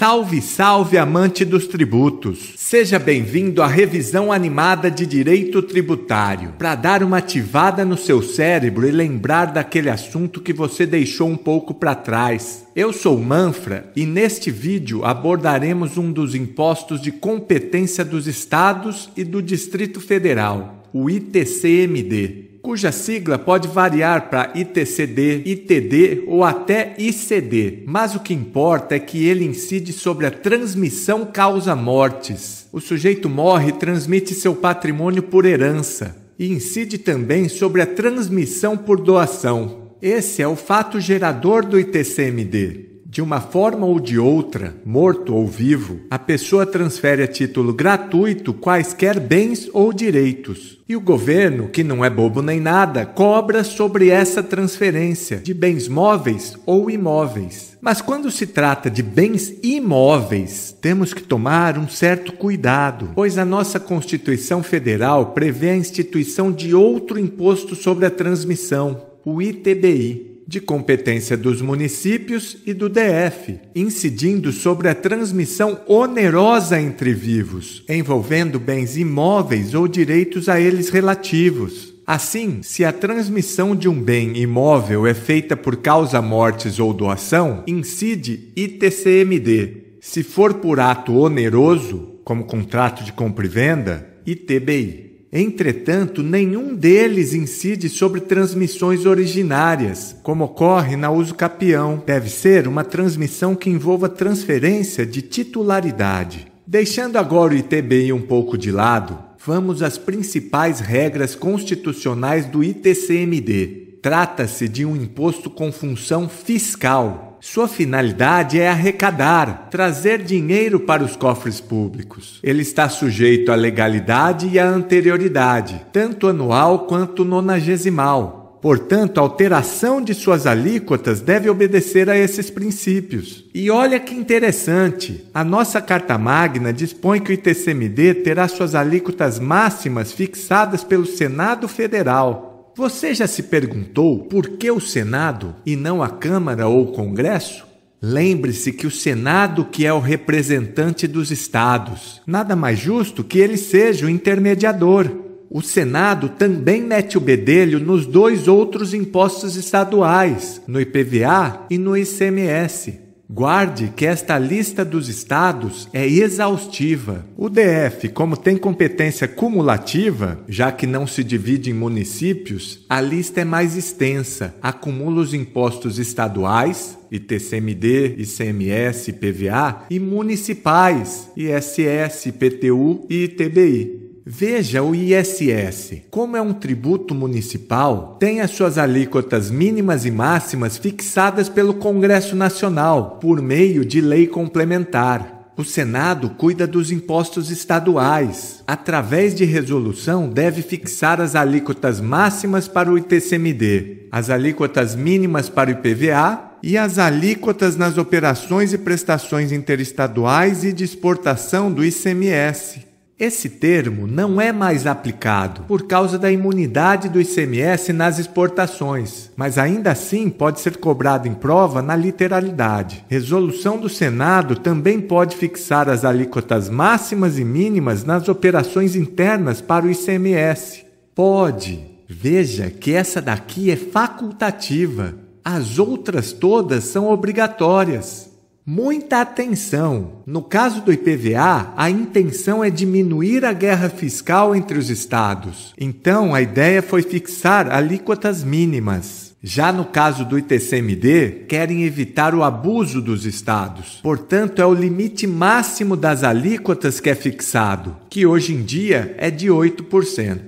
Salve, salve, amante dos tributos! Seja bem-vindo à revisão animada de direito tributário, para dar uma ativada no seu cérebro e lembrar daquele assunto que você deixou um pouco para trás. Eu sou Manfra e neste vídeo abordaremos um dos impostos de competência dos estados e do Distrito Federal, o ITCMD cuja sigla pode variar para ITCD, ITD ou até ICD, mas o que importa é que ele incide sobre a transmissão causa mortes. O sujeito morre e transmite seu patrimônio por herança, e incide também sobre a transmissão por doação. Esse é o fato gerador do ITCMD. De uma forma ou de outra, morto ou vivo, a pessoa transfere a título gratuito quaisquer bens ou direitos. E o governo, que não é bobo nem nada, cobra sobre essa transferência de bens móveis ou imóveis. Mas quando se trata de bens imóveis, temos que tomar um certo cuidado, pois a nossa Constituição Federal prevê a instituição de outro imposto sobre a transmissão, o ITBI de competência dos municípios e do DF, incidindo sobre a transmissão onerosa entre vivos, envolvendo bens imóveis ou direitos a eles relativos. Assim, se a transmissão de um bem imóvel é feita por causa mortes ou doação, incide ITCMD. Se for por ato oneroso, como contrato de compra e venda, ITBI. Entretanto, nenhum deles incide sobre transmissões originárias, como ocorre na uso capião. Deve ser uma transmissão que envolva transferência de titularidade. Deixando agora o ITBI um pouco de lado, vamos às principais regras constitucionais do ITCMD. Trata-se de um imposto com função fiscal, sua finalidade é arrecadar, trazer dinheiro para os cofres públicos. Ele está sujeito à legalidade e à anterioridade, tanto anual quanto nonagesimal. Portanto, a alteração de suas alíquotas deve obedecer a esses princípios. E olha que interessante, a nossa Carta Magna dispõe que o ITCMD terá suas alíquotas máximas fixadas pelo Senado Federal. Você já se perguntou por que o Senado e não a Câmara ou o Congresso? Lembre-se que o Senado que é o representante dos estados. Nada mais justo que ele seja o intermediador. O Senado também mete o bedelho nos dois outros impostos estaduais, no IPVA e no ICMS. Guarde que esta lista dos estados é exaustiva. O DF, como tem competência cumulativa, já que não se divide em municípios, a lista é mais extensa, acumula os impostos estaduais, ITCMD, ICMS, PVA e municipais, ISS, PTU e ITBI. Veja o ISS. Como é um tributo municipal, tem as suas alíquotas mínimas e máximas fixadas pelo Congresso Nacional por meio de lei complementar. O Senado cuida dos impostos estaduais. Através de resolução, deve fixar as alíquotas máximas para o ITCMD, as alíquotas mínimas para o IPVA e as alíquotas nas operações e prestações interestaduais e de exportação do ICMS. Esse termo não é mais aplicado por causa da imunidade do ICMS nas exportações, mas ainda assim pode ser cobrado em prova na literalidade. Resolução do Senado também pode fixar as alíquotas máximas e mínimas nas operações internas para o ICMS. Pode. Veja que essa daqui é facultativa. As outras todas são obrigatórias. Muita atenção! No caso do IPVA, a intenção é diminuir a guerra fiscal entre os estados. Então, a ideia foi fixar alíquotas mínimas. Já no caso do ITCMD, querem evitar o abuso dos estados. Portanto, é o limite máximo das alíquotas que é fixado, que hoje em dia é de 8%.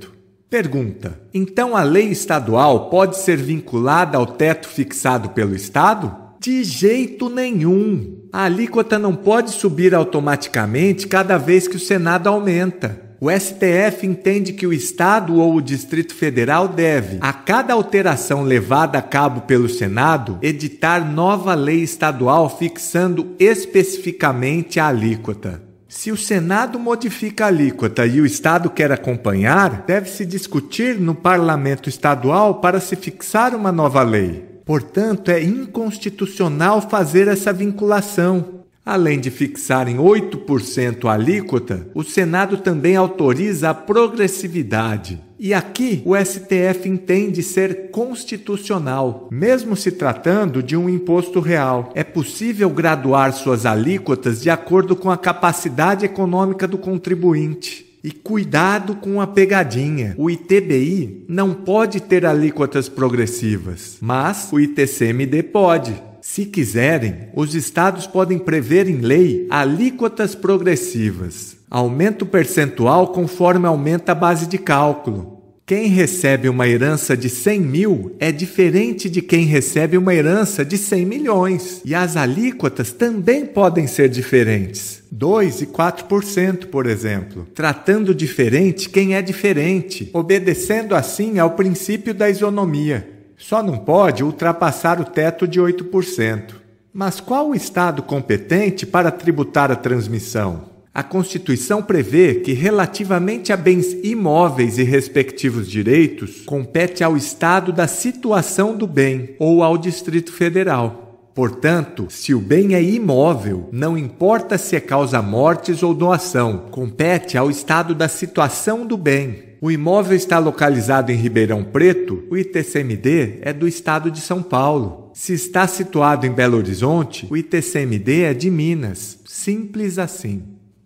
Pergunta: então a lei estadual pode ser vinculada ao teto fixado pelo estado? De jeito nenhum. A alíquota não pode subir automaticamente cada vez que o Senado aumenta. O STF entende que o Estado ou o Distrito Federal deve, a cada alteração levada a cabo pelo Senado, editar nova lei estadual fixando especificamente a alíquota. Se o Senado modifica a alíquota e o Estado quer acompanhar, deve-se discutir no Parlamento Estadual para se fixar uma nova lei. Portanto, é inconstitucional fazer essa vinculação. Além de fixar em 8% a alíquota, o Senado também autoriza a progressividade. E aqui o STF entende ser constitucional, mesmo se tratando de um imposto real. É possível graduar suas alíquotas de acordo com a capacidade econômica do contribuinte. E cuidado com a pegadinha. O ITBI não pode ter alíquotas progressivas, mas o ITCMD pode. Se quiserem, os estados podem prever em lei alíquotas progressivas, aumento percentual conforme aumenta a base de cálculo, quem recebe uma herança de 100 mil é diferente de quem recebe uma herança de 100 milhões. E as alíquotas também podem ser diferentes. 2 e 4%, por exemplo. Tratando diferente quem é diferente, obedecendo assim ao princípio da isonomia. Só não pode ultrapassar o teto de 8%. Mas qual o estado competente para tributar a transmissão? A Constituição prevê que, relativamente a bens imóveis e respectivos direitos, compete ao Estado da situação do bem ou ao Distrito Federal. Portanto, se o bem é imóvel, não importa se é causa mortes ou doação, compete ao Estado da situação do bem. O imóvel está localizado em Ribeirão Preto, o ITCMD é do Estado de São Paulo. Se está situado em Belo Horizonte, o ITCMD é de Minas. Simples assim.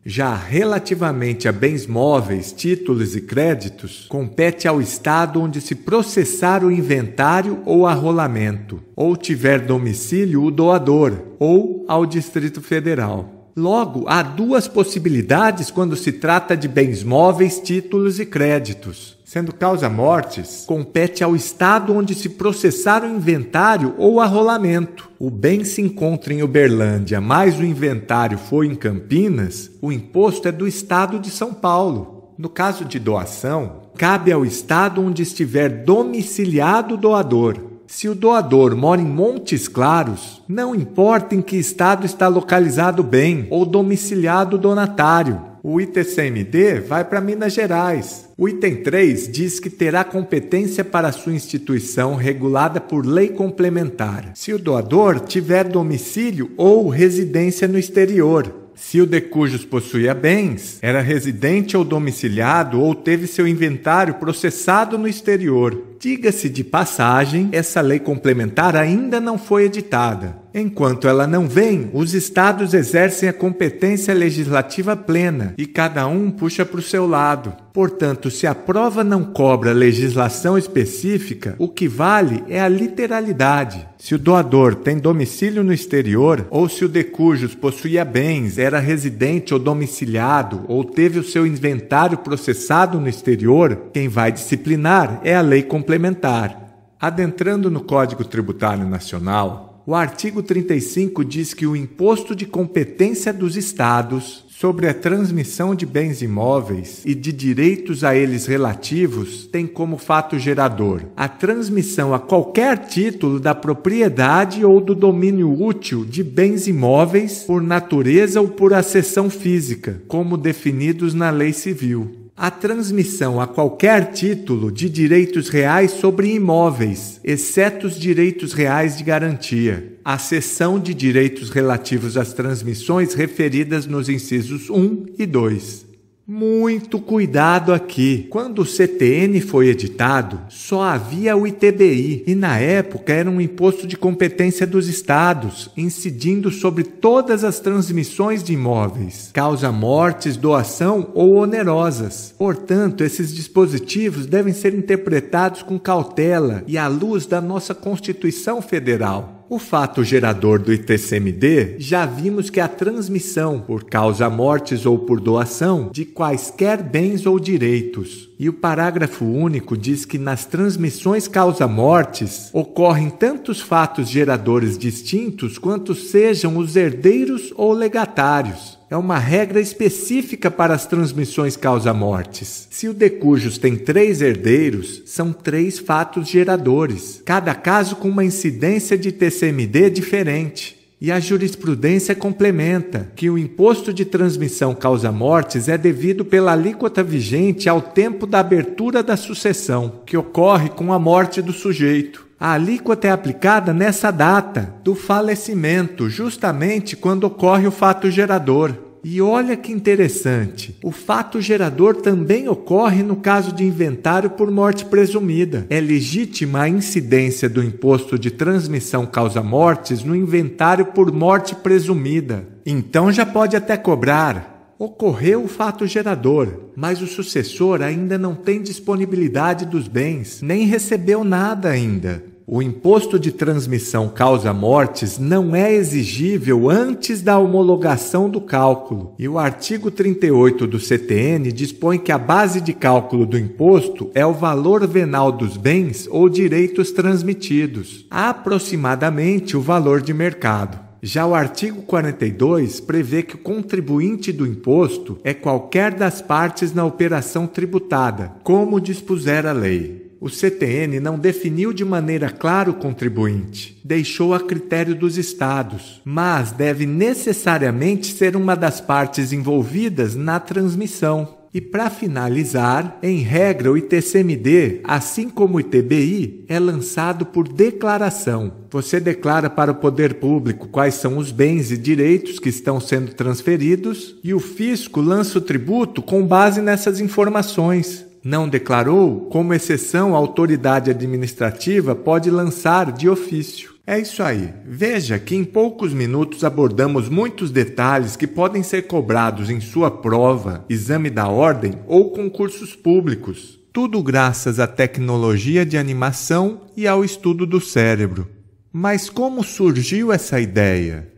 Já relativamente a bens móveis, títulos e créditos, compete ao Estado onde se processar o inventário ou arrolamento, ou tiver domicílio o doador, ou ao Distrito Federal. Logo, há duas possibilidades quando se trata de bens móveis, títulos e créditos. Sendo causa mortes, compete ao estado onde se processar o inventário ou arrolamento. O bem se encontra em Uberlândia, mas o inventário foi em Campinas, o imposto é do estado de São Paulo. No caso de doação, cabe ao estado onde estiver domiciliado o doador. Se o doador mora em Montes Claros, não importa em que estado está localizado bem ou domiciliado o donatário. O ITCMD vai para Minas Gerais. O item 3 diz que terá competência para sua instituição regulada por lei complementar, se o doador tiver domicílio ou residência no exterior. Se o de cujos possuía bens, era residente ou domiciliado ou teve seu inventário processado no exterior. Diga-se de passagem, essa lei complementar ainda não foi editada, Enquanto ela não vem, os estados exercem a competência legislativa plena e cada um puxa para o seu lado. Portanto, se a prova não cobra legislação específica, o que vale é a literalidade. Se o doador tem domicílio no exterior, ou se o de cujos possuía bens, era residente ou domiciliado, ou teve o seu inventário processado no exterior, quem vai disciplinar é a lei complementar. Adentrando no Código Tributário Nacional, o artigo 35 diz que o imposto de competência dos estados sobre a transmissão de bens imóveis e de direitos a eles relativos tem como fato gerador a transmissão a qualquer título da propriedade ou do domínio útil de bens imóveis por natureza ou por acessão física, como definidos na lei civil a transmissão a qualquer título de direitos reais sobre imóveis, exceto os direitos reais de garantia, a cessão de direitos relativos às transmissões referidas nos incisos 1 e 2. Muito cuidado aqui. Quando o CTN foi editado, só havia o ITBI e na época era um imposto de competência dos estados, incidindo sobre todas as transmissões de imóveis, causa mortes, doação ou onerosas. Portanto, esses dispositivos devem ser interpretados com cautela e à luz da nossa Constituição Federal o fato gerador do ITCMD, já vimos que a transmissão por causa mortes ou por doação de quaisquer bens ou direitos. E o parágrafo único diz que nas transmissões causa mortes ocorrem tantos fatos geradores distintos quantos sejam os herdeiros ou legatários é uma regra específica para as transmissões causa-mortes. Se o decujus tem três herdeiros, são três fatos geradores, cada caso com uma incidência de TCMD diferente. E a jurisprudência complementa que o imposto de transmissão causa-mortes é devido pela alíquota vigente ao tempo da abertura da sucessão, que ocorre com a morte do sujeito. A alíquota é aplicada nessa data do falecimento, justamente quando ocorre o fato gerador. E olha que interessante, o fato gerador também ocorre no caso de inventário por morte presumida. É legítima a incidência do imposto de transmissão causa-mortes no inventário por morte presumida. Então já pode até cobrar ocorreu o fato gerador, mas o sucessor ainda não tem disponibilidade dos bens, nem recebeu nada ainda. O imposto de transmissão causa-mortes não é exigível antes da homologação do cálculo, e o artigo 38 do CTN dispõe que a base de cálculo do imposto é o valor venal dos bens ou direitos transmitidos, aproximadamente o valor de mercado. Já o artigo 42 prevê que o contribuinte do imposto é qualquer das partes na operação tributada, como dispuser a lei. O CTN não definiu de maneira clara o contribuinte, deixou a critério dos estados, mas deve necessariamente ser uma das partes envolvidas na transmissão. E para finalizar, em regra, o ITCMD, assim como o ITBI, é lançado por declaração. Você declara para o poder público quais são os bens e direitos que estão sendo transferidos e o fisco lança o tributo com base nessas informações. Não declarou? Como exceção, a autoridade administrativa pode lançar de ofício. É isso aí. Veja que em poucos minutos abordamos muitos detalhes que podem ser cobrados em sua prova, exame da ordem ou concursos públicos. Tudo graças à tecnologia de animação e ao estudo do cérebro. Mas como surgiu essa ideia?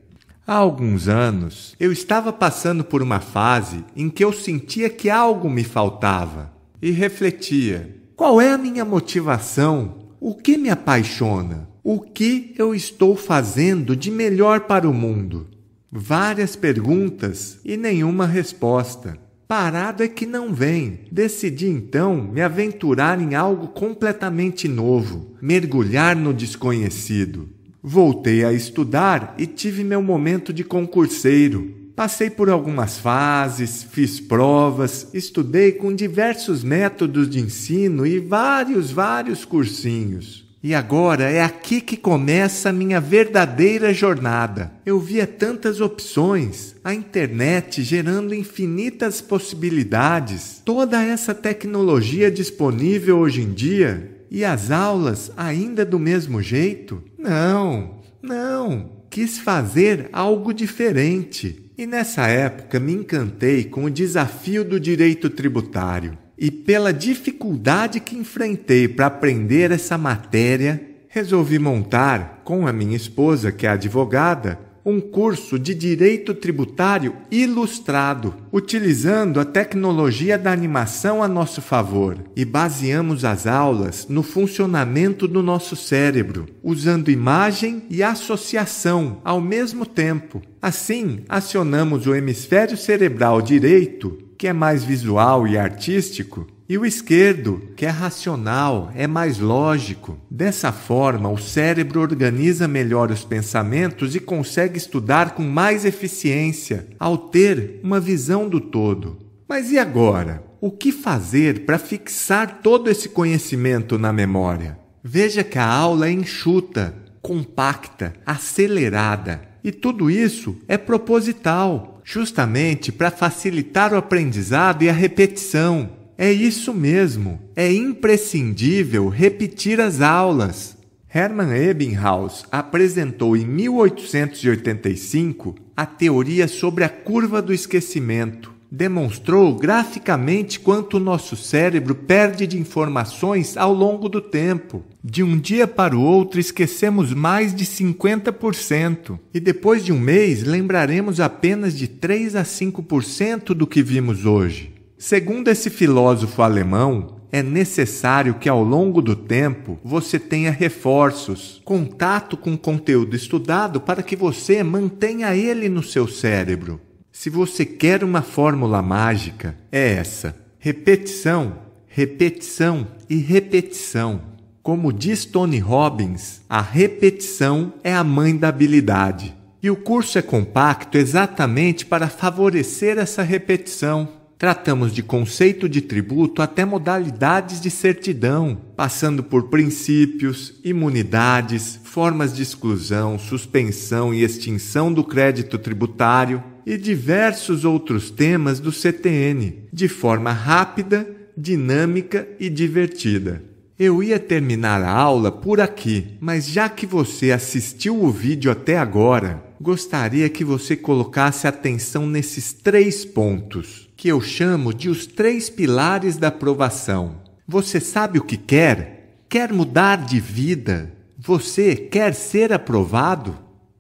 Há alguns anos, eu estava passando por uma fase em que eu sentia que algo me faltava e refletia: qual é a minha motivação? O que me apaixona? O que eu estou fazendo de melhor para o mundo? Várias perguntas e nenhuma resposta. Parado é que não vem. Decidi então me aventurar em algo completamente novo, mergulhar no desconhecido. Voltei a estudar e tive meu momento de concurseiro. Passei por algumas fases, fiz provas, estudei com diversos métodos de ensino e vários, vários cursinhos. E agora é aqui que começa a minha verdadeira jornada. Eu via tantas opções, a internet gerando infinitas possibilidades, toda essa tecnologia disponível hoje em dia e as aulas ainda do mesmo jeito? Não, não. Quis fazer algo diferente. E nessa época me encantei com o desafio do direito tributário e pela dificuldade que enfrentei para aprender essa matéria, resolvi montar, com a minha esposa, que é advogada, um curso de direito tributário ilustrado, utilizando a tecnologia da animação a nosso favor e baseamos as aulas no funcionamento do nosso cérebro, usando imagem e associação ao mesmo tempo. Assim, acionamos o hemisfério cerebral direito que é mais visual e artístico, e o esquerdo, que é racional, é mais lógico. Dessa forma, o cérebro organiza melhor os pensamentos e consegue estudar com mais eficiência, ao ter uma visão do todo. Mas e agora? O que fazer para fixar todo esse conhecimento na memória? Veja que a aula é enxuta, compacta, acelerada. E tudo isso é proposital, justamente para facilitar o aprendizado e a repetição. É isso mesmo, é imprescindível repetir as aulas. Hermann Ebbinghaus apresentou em 1885 a teoria sobre a curva do esquecimento. Demonstrou graficamente quanto o nosso cérebro perde de informações ao longo do tempo de um dia para o outro esquecemos mais de 50% e depois de um mês lembraremos apenas de 3 a 5% do que vimos hoje. Segundo esse filósofo alemão, é necessário que ao longo do tempo você tenha reforços, contato com o conteúdo estudado para que você mantenha ele no seu cérebro. Se você quer uma fórmula mágica, é essa: repetição, repetição e repetição. Como diz Tony Robbins, a repetição é a mãe da habilidade. E o curso é compacto exatamente para favorecer essa repetição. Tratamos de conceito de tributo até modalidades de certidão, passando por princípios, imunidades, formas de exclusão, suspensão e extinção do crédito tributário e diversos outros temas do CTN, de forma rápida, dinâmica e divertida. Eu ia terminar a aula por aqui, mas já que você assistiu o vídeo até agora, gostaria que você colocasse atenção nesses três pontos, que eu chamo de os três pilares da aprovação. Você sabe o que quer? Quer mudar de vida? Você quer ser aprovado?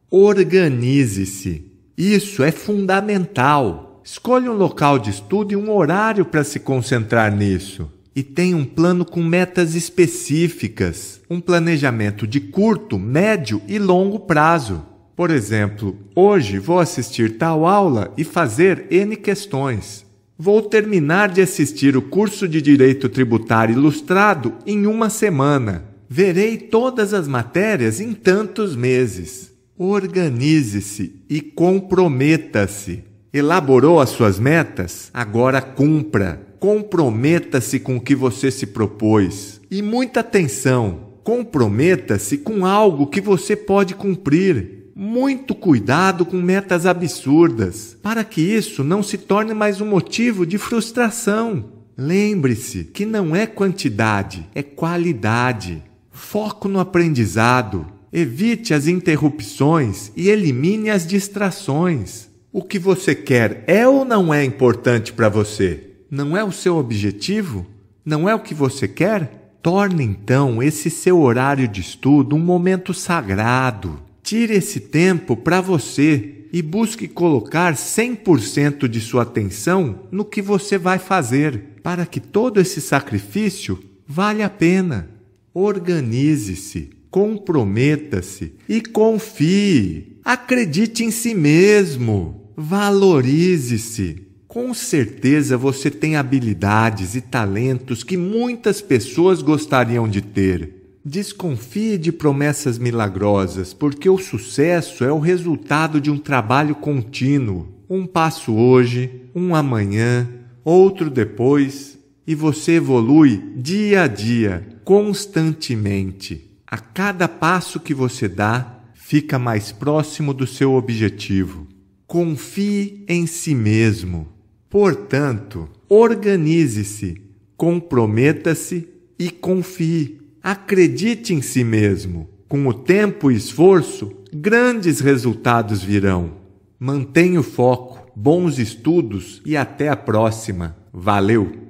Organize-se. Isso é fundamental. Escolha um local de estudo e um horário para se concentrar nisso e tem um plano com metas específicas, um planejamento de curto, médio e longo prazo. Por exemplo, hoje vou assistir tal aula e fazer N questões. Vou terminar de assistir o curso de Direito Tributário Ilustrado em uma semana. Verei todas as matérias em tantos meses. Organize-se e comprometa-se. Elaborou as suas metas? Agora cumpra comprometa-se com o que você se propôs. E muita atenção, comprometa-se com algo que você pode cumprir. Muito cuidado com metas absurdas, para que isso não se torne mais um motivo de frustração. Lembre-se que não é quantidade, é qualidade. Foco no aprendizado. Evite as interrupções e elimine as distrações. O que você quer é ou não é importante para você? não é o seu objetivo? Não é o que você quer? Torne então esse seu horário de estudo um momento sagrado. Tire esse tempo para você e busque colocar 100% de sua atenção no que você vai fazer, para que todo esse sacrifício vale a pena. Organize-se, comprometa-se e confie. Acredite em si mesmo. Valorize-se. Com certeza você tem habilidades e talentos que muitas pessoas gostariam de ter. Desconfie de promessas milagrosas, porque o sucesso é o resultado de um trabalho contínuo. Um passo hoje, um amanhã, outro depois, e você evolui dia a dia, constantemente. A cada passo que você dá, fica mais próximo do seu objetivo. Confie em si mesmo Portanto, organize-se, comprometa-se e confie. Acredite em si mesmo. Com o tempo e esforço, grandes resultados virão. Mantenha o foco, bons estudos e até a próxima. Valeu!